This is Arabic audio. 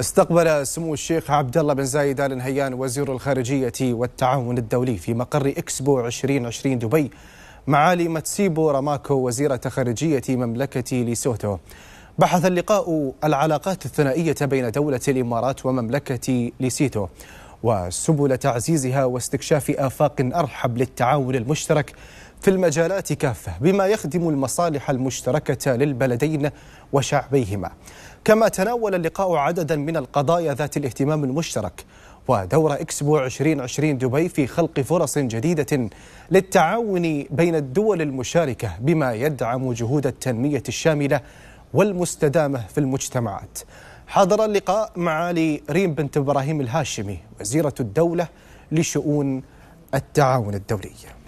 استقبل سمو الشيخ عبد الله بن زايد ال نهيان وزير الخارجية والتعاون الدولي في مقر إكسبو 2020 دبي معالي ماتسيبو راماكو وزيرة خارجية مملكة ليسوتو بحث اللقاء العلاقات الثنائية بين دولة الإمارات ومملكة ليسيتو وسبل تعزيزها واستكشاف آفاق أرحب للتعاون المشترك في المجالات كافة بما يخدم المصالح المشتركة للبلدين وشعبيهما كما تناول اللقاء عددا من القضايا ذات الاهتمام المشترك ودور إكسبو 2020 دبي في خلق فرص جديدة للتعاون بين الدول المشاركة بما يدعم جهود التنمية الشاملة والمستدامة في المجتمعات حضر اللقاء معالي ريم بنت إبراهيم الهاشمي وزيرة الدولة لشؤون التعاون الدولي